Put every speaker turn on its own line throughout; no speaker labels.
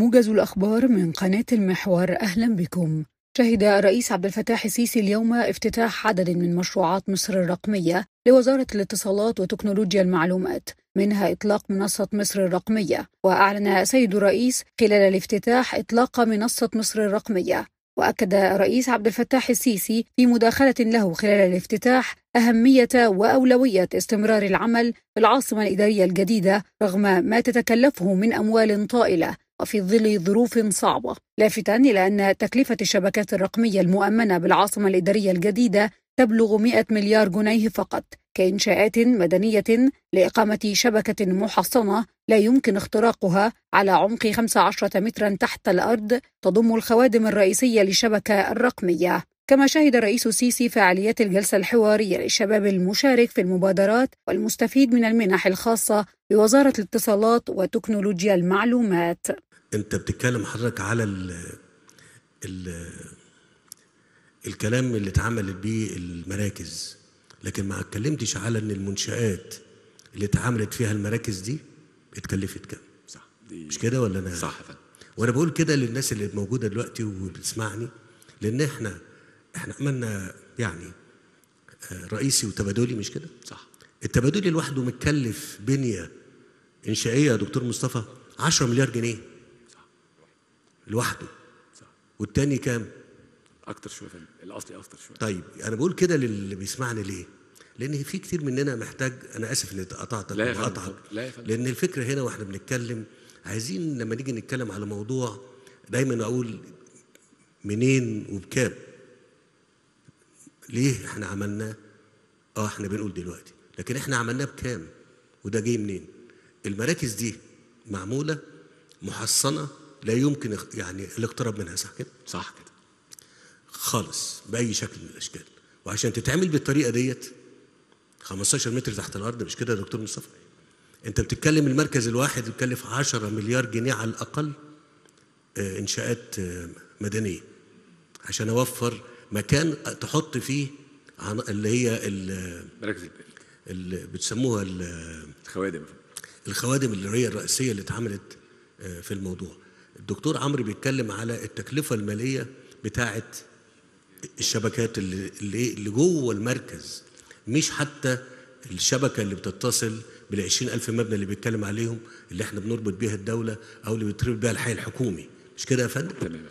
موجز الأخبار من قناة المحور أهلا بكم شهد الرئيس عبد الفتاح السيسي اليوم افتتاح عدد من مشروعات مصر الرقمية لوزارة الاتصالات وتكنولوجيا المعلومات منها إطلاق منصة مصر الرقمية وأعلن سيد الرئيس خلال الافتتاح إطلاق منصة مصر الرقمية وأكد الرئيس عبد الفتاح السيسي في مداخلة له خلال الافتتاح أهمية وأولوية استمرار العمل في العاصمة الإدارية الجديدة رغم ما تتكلفه من أموال طائلة وفي ظل ظروف صعبة لافتا إلى أن تكلفة الشبكات الرقمية المؤمنة بالعاصمة الإدارية الجديدة تبلغ 100 مليار جنيه فقط كإنشاءات مدنية لإقامة شبكة محصنة لا يمكن اختراقها على عمق 15 مترا تحت الأرض تضم الخوادم الرئيسية للشبكة الرقمية كما شهد الرئيس السيسي فعاليات الجلسة الحوارية للشباب المشارك في المبادرات والمستفيد من المنح الخاصة بوزارة الاتصالات وتكنولوجيا المعلومات
انت بتتكلم حضرتك على ال ال الكلام اللي اتعملت بيه المراكز لكن ما اتكلمتش على ان المنشآت اللي اتعملت فيها المراكز دي اتكلفت كام صح مش كده ولا انا صح فهم. وانا بقول كده للناس اللي موجوده دلوقتي وبتسمعني لان احنا احنا عملنا يعني آه، رئيسي وتبادلي مش كده صح التبادلي لوحده متكلف بنيه انشائيه يا دكتور مصطفى 10 مليار جنيه لوحده والتاني كام؟ اكتر شويه الاصلي اكتر شويه طيب انا بقول كده للي بيسمعني ليه؟ لان في كتير مننا محتاج انا اسف اني قطعتك لا وقطعك لان الفكره هنا واحنا بنتكلم عايزين لما نيجي نتكلم على موضوع دايما اقول منين وبكام ليه احنا عملناه اه احنا بنقول دلوقتي لكن احنا عملناه بكام وده جه منين المراكز دي معموله محصنه لا يمكن يعني الاقتراب منها صح كده؟ صح كده خالص بأي شكل من الأشكال وعشان تتعمل بالطريقة ديت 15 متر تحت الأرض مش كده يا دكتور مصطفى؟ أنت بتتكلم المركز الواحد بيكلف 10 مليار جنيه على الأقل آه، إنشاءات آه، مدنية عشان أوفر مكان تحط فيه اللي هي مراكز اللي بتسموها الخوادم الخوادم اللي هي الرئيسيه اللي اتعملت آه، في الموضوع الدكتور عمرو بيتكلم على التكلفه الماليه بتاعه الشبكات اللي إيه، اللي جوه المركز مش حتى الشبكه اللي بتتصل بال 20000 مبنى اللي بيتكلم عليهم اللي احنا بنربط بيها الدوله او اللي بتربط بيها الحي الحكومي مش كده يا فندم؟ تمام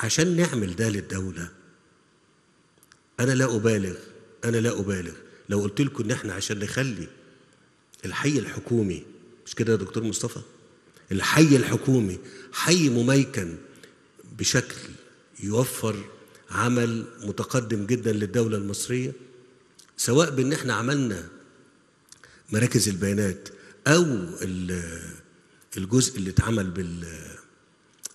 عشان نعمل ده للدوله انا لا ابالغ انا لا ابالغ لو قلت لكم ان احنا عشان نخلي الحي الحكومي مش كده يا دكتور مصطفى؟ الحي الحكومي حي مميكن بشكل يوفر عمل متقدم جدا للدولة المصرية سواء بان احنا عملنا مراكز البيانات او الجزء اللي اتعمل بال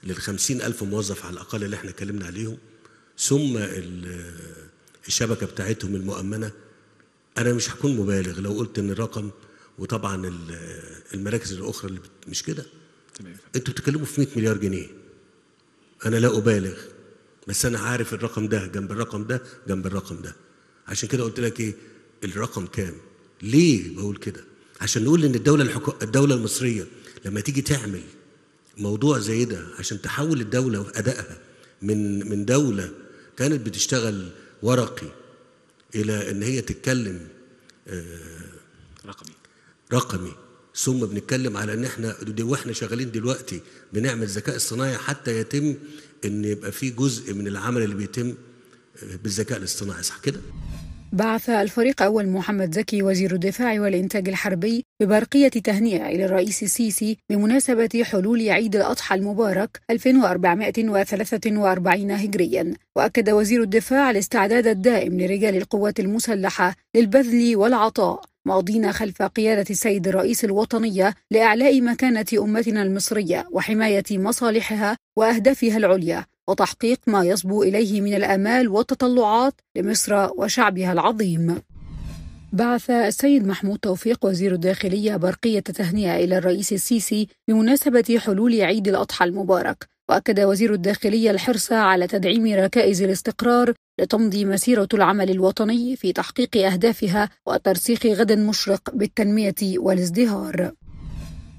للخمسين ألف موظف على الأقل اللي احنا اتكلمنا عليهم ثم الشبكة بتاعتهم المؤمنة أنا مش هكون مبالغ لو قلت إن الرقم وطبعا المراكز الأخرى اللي مش كده انتوا بتتكلموا في 100 مليار جنيه انا لا ابالغ بس انا عارف الرقم ده جنب الرقم ده جنب الرقم ده عشان كده قلت لك ايه الرقم كام ليه بقول كده عشان نقول ان الدوله الحكو... الدوله المصريه لما تيجي تعمل موضوع زي ده عشان تحول الدوله وادائها من من دوله كانت بتشتغل ورقي الى ان هي تتكلم آه رقمي رقمي ثم بنتكلم على ان احنا واحنا شغالين دلوقتي بنعمل ذكاء اصطناعي حتى يتم ان يبقى في جزء من العمل اللي بيتم آه، بالذكاء الاصطناعي صح كده؟
بعث الفريق أول محمد زكي وزير الدفاع والإنتاج الحربي ببرقية تهنئة إلى الرئيس السيسي بمناسبة حلول عيد الأضحى المبارك 1443 هجريا وأكد وزير الدفاع الاستعداد الدائم لرجال القوات المسلحة للبذل والعطاء ماضين خلف قيادة السيد الرئيس الوطنية لإعلاء مكانة أمتنا المصرية وحماية مصالحها وأهدافها العليا وتحقيق ما يصبو إليه من الآمال والتطلعات لمصر وشعبها العظيم بعث السيد محمود توفيق وزير الداخلية برقية تهنئة إلى الرئيس السيسي بمناسبة حلول عيد الأضحى المبارك وأكد وزير الداخلية الحرص على تدعيم ركائز الاستقرار لتمضي مسيرة العمل الوطني في تحقيق أهدافها وترسيخ غد مشرق بالتنمية والازدهار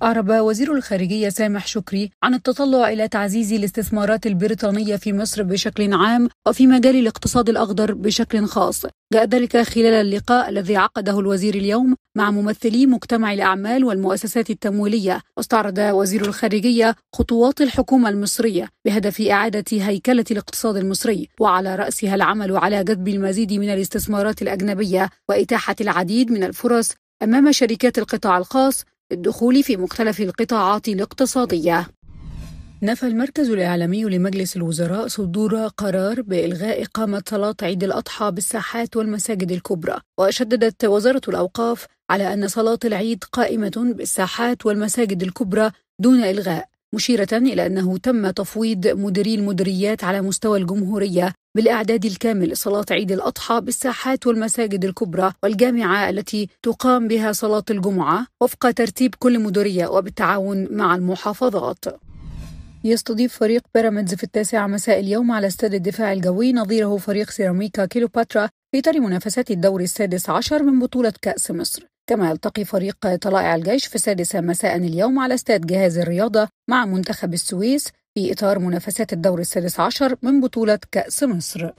أعرب وزير الخارجية سامح شكري عن التطلع إلى تعزيز الاستثمارات البريطانية في مصر بشكل عام وفي مجال الاقتصاد الأخضر بشكل خاص جاء ذلك خلال اللقاء الذي عقده الوزير اليوم مع ممثلي مجتمع الأعمال والمؤسسات التمويلية واستعرض وزير الخارجية خطوات الحكومة المصرية بهدف إعادة هيكلة الاقتصاد المصري وعلى رأسها العمل على جذب المزيد من الاستثمارات الأجنبية وإتاحة العديد من الفرص أمام شركات القطاع الخاص للدخول في مختلف القطاعات الاقتصادية نفى المركز الإعلامي لمجلس الوزراء صدور قرار بإلغاء إقامة صلاة عيد الأضحى بالساحات والمساجد الكبرى، وشددت وزارة الأوقاف على أن صلاة العيد قائمة بالساحات والمساجد الكبرى دون إلغاء، مشيرة إلى أنه تم تفويض مديري المديريات على مستوى الجمهورية بالإعداد الكامل لصلاة عيد الأضحى بالساحات والمساجد الكبرى والجامعة التي تقام بها صلاة الجمعة وفق ترتيب كل مديرية وبالتعاون مع المحافظات يستضيف فريق بيراميدز في التاسعة مساء اليوم على استاد الدفاع الجوي نظيره فريق سيراميكا كيلوباترا في إطار منافسات الدور السادس عشر من بطولة كأس مصر كما يلتقي فريق طلائع الجيش في السادسة مساء اليوم على استاد جهاز الرياضة مع منتخب السويس في إطار منافسات الدور السادس عشر من بطولة كأس مصر